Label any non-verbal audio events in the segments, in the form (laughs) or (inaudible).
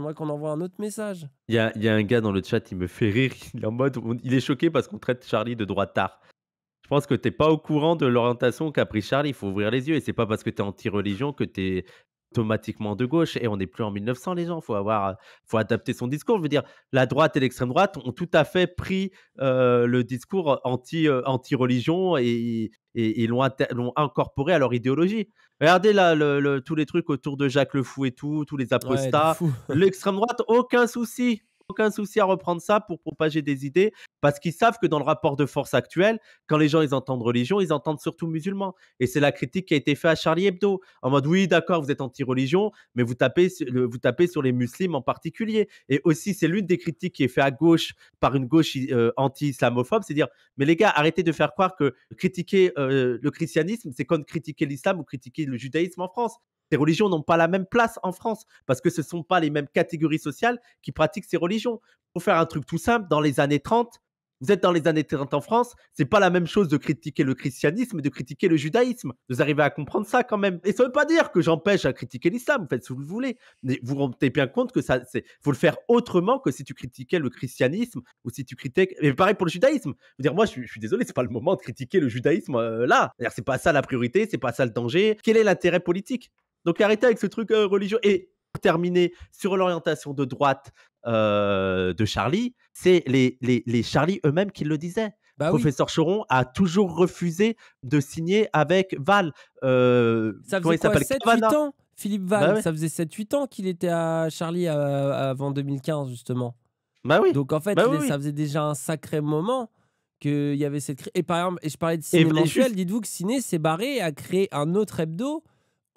moi qu'on envoie un autre message. Il y a, un gars dans le chat, il me fait rire. (laughs) Il est en mode, il est choqué parce qu'on traite Charlie de droit tard. Je pense que t'es pas au courant de l'orientation qu'a pris Charlie. Il faut ouvrir les yeux. Et c'est pas parce que t'es anti-religion que t'es automatiquement de gauche et on n'est plus en 1900 les gens faut avoir faut adapter son discours je veux dire la droite et l'extrême droite ont tout à fait pris euh, le discours anti euh, anti religion et, et, l'ont, incorporé à leur idéologie regardez là tous les trucs autour de Jacques Le Fou et tout tous les apostats (laughs) l'extrême droite aucun souci aucun souci à reprendre ça pour propager des idées, parce qu'ils savent que dans le rapport de force actuel, quand les gens ils entendent religion, ils entendent surtout musulmans. Et c'est la critique qui a été faite à Charlie Hebdo, en mode oui, d'accord, vous êtes anti-religion, mais vous tapez, vous tapez sur les musulmans en particulier. Et aussi, c'est l'une des critiques qui est faite à gauche par une gauche euh, anti-islamophobe, c'est dire, mais les gars, arrêtez de faire croire que critiquer euh, le christianisme, c'est comme critiquer l'islam ou critiquer le judaïsme en France. Ces religions n'ont pas la même place en France parce que ce ne sont pas les mêmes catégories sociales qui pratiquent ces religions. Pour faire un truc tout simple, dans les années 30, vous êtes dans les années 30 en France, c'est pas la même chose de critiquer le christianisme et de critiquer le judaïsme. Vous arrivez à comprendre ça quand même. Et ça veut pas dire que j'empêche à critiquer l'islam, faites ce que vous voulez. Mais vous vous rendez bien compte que ça, c'est, faut le faire autrement que si tu critiquais le christianisme ou si tu critiquais. Mais pareil pour le judaïsme. Je dire, moi, je, suis désolé, c'est pas le moment de critiquer le judaïsme là. Euh, là. C'est pas ça la priorité, c'est pas ça le danger. Quel est l'intérêt politique donc arrêtez avec ce truc euh, religieux. Et pour terminer sur l'orientation de droite euh, de Charlie, c'est les, les, les Charlie eux-mêmes qui le disaient. Bah Professeur Choron a toujours refusé de signer avec Val. Euh, ça faisait 7-8 ans Philippe Val, bah ça faisait 7-8 ans qu'il était à Charlie avant 2015, justement. Bah oui. Donc en fait, bah ça faisait déjà un sacré moment qu'il y avait cette. Et par exemple, et je parlais de Ciné mensuel, dites-vous que Ciné s'est barré et a créé un autre hebdo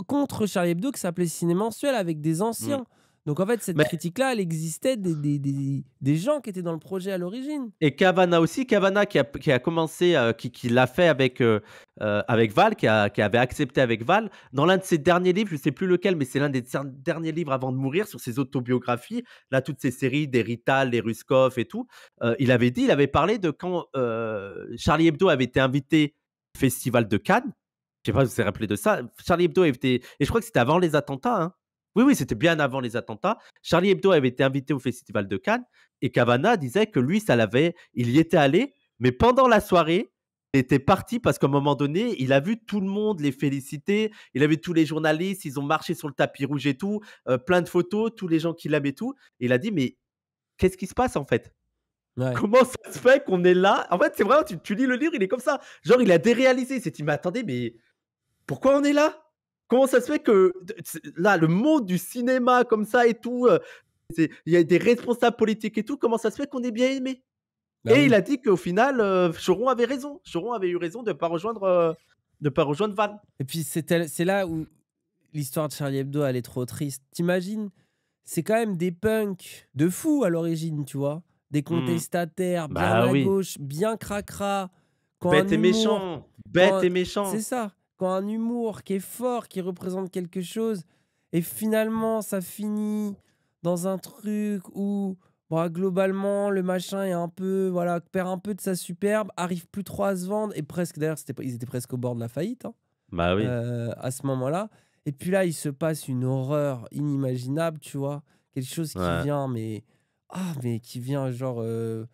contre Charlie Hebdo qui s'appelait Ciné Mensuel avec des anciens. Mm. Donc en fait, cette critique-là, elle existait des, gens qui étaient dans le projet à l'origine. Et Cavana aussi, Cavana qui a, commencé, euh, qui, l'a fait avec, euh, euh, avec Val, qui, avait accepté avec Val. Dans l'un de ses derniers livres, je ne sais plus lequel, mais c'est l'un des derniers livres avant de mourir sur ses autobiographies, là, toutes ces séries des Rital, des Ruskov et tout, il avait dit, il avait parlé de quand Charlie Hebdo avait été invité au Festival de Cannes sais pas si vous vous rappelez de ça. Charlie Hebdo avait été. Et je crois que c'était avant les attentats. Hein. Oui, oui, c'était bien avant les attentats. Charlie Hebdo avait été invité au Festival de Cannes et Cavana disait que lui, ça l'avait. Il y était allé, mais pendant la soirée, il était parti parce qu'à un moment donné, il a vu tout le monde les féliciter. Il a vu tous les journalistes, ils ont marché sur le tapis rouge et tout, euh, plein de photos, tous les gens qui l'aiment et tout. il a dit, mais qu'est-ce qui se passe en fait Comment ça se fait qu'on est là En fait, c'est vraiment, tu, lis le livre, il est comme ça. Genre, il a déréalisé. C'est, il m'a mais pourquoi on est là Comment ça se fait que là, le monde du cinéma comme ça et tout, euh, il y a des responsables politiques et tout, comment ça se fait qu'on est bien aimé bah Et il a dit qu'au final, euh, cheron avait raison. Choron avait eu raison de ne pas rejoindre, euh, pas rejoindre Van. Et puis c'est là où l'histoire de Charlie Hebdo, elle est trop triste. T'imagines C'est quand même des punks de fous à l'origine, tu vois Des hmm. contestataires, bah bien à gauche, bien cracra. Bête et, méchant. Bête et méchant. C'est ça quand un humour qui est fort, qui représente quelque chose, et finalement ça finit dans un truc où bah, globalement le machin est un peu voilà perd un peu de sa superbe, arrive plus trop à se vendre et presque d'ailleurs ils étaient presque au bord de la faillite. Hein. bah euh, à ce moment-là. Et puis là il se passe une horreur inimaginable, tu vois, quelque chose qui vient mais ah mais qui vient genre euh,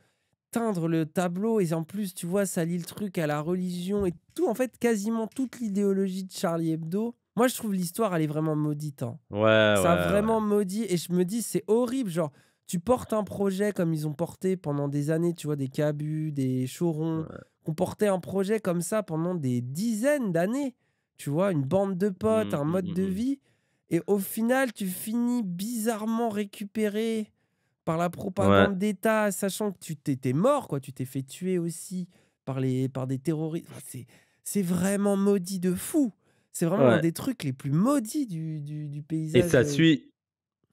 teindre le tableau et en plus tu vois ça lit le truc à la religion et tout en fait quasiment toute l'idéologie de Charlie Hebdo moi je trouve l'histoire elle est vraiment maudite hein. ouais ça vraiment maudit et je me dis c'est horrible genre tu portes un projet comme ils ont porté pendant des années tu vois des cabus des chorons On portait un projet comme ça pendant des dizaines d'années tu vois une bande de potes mmh, un mmh, mode mmh, de vie et au final tu finis bizarrement récupéré par la propagande d'État, sachant que tu t'étais mort, quoi. Tu t'es fait tuer aussi par, les, par des terroristes. C'est, c'est vraiment maudit de fou. C'est vraiment un des trucs les plus maudits du, du, paysage. Et ça, euh. suit,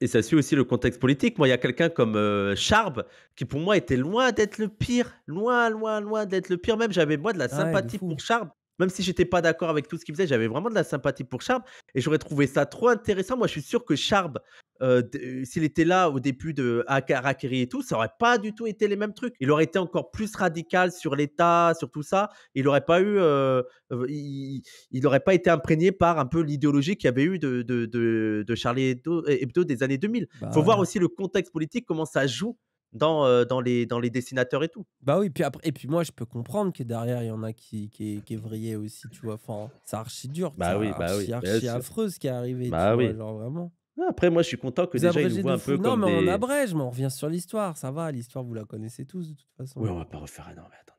et ça suit aussi le contexte politique. Moi, il y a quelqu'un comme Charb euh, qui, pour moi, était loin d'être le pire. Loin, loin, loin d'être le pire. Même, j'avais, moi, de la ah sympathie pour Charb même si j'étais pas d'accord avec tout ce qu'il faisait, j'avais vraiment de la sympathie pour Charb et j'aurais trouvé ça trop intéressant. Moi, je suis sûr que Charb, euh, euh, s'il était là au début de Harakiri et tout, ça aurait pas du tout été les mêmes trucs. Il aurait été encore plus radical sur l'État, sur tout ça. Il n'aurait pas eu, euh, il n'aurait pas été imprégné par un peu l'idéologie qu'il y avait eu de, de, de, Charlie Hebdo, des années 2000. Il bah faut voir aussi le contexte politique, comment ça joue dans, dans, les, dans les dessinateurs et tout. Bah oui, puis après, et puis moi, je peux comprendre que derrière, il y en a qui, qui, est vrillé aussi, tu vois. Enfin, c'est archi dur, bah, bah oui, bah archi, oui, archi affreux ce qui est arrivé. Bah oui. genre vraiment. Après, moi, je suis content que déjà, ils voient un peu non, mais on abrège, mais on revient sur l'histoire, ça va, l'histoire, vous la connaissez tous, de toute façon. Oui, on va pas refaire, un ah mais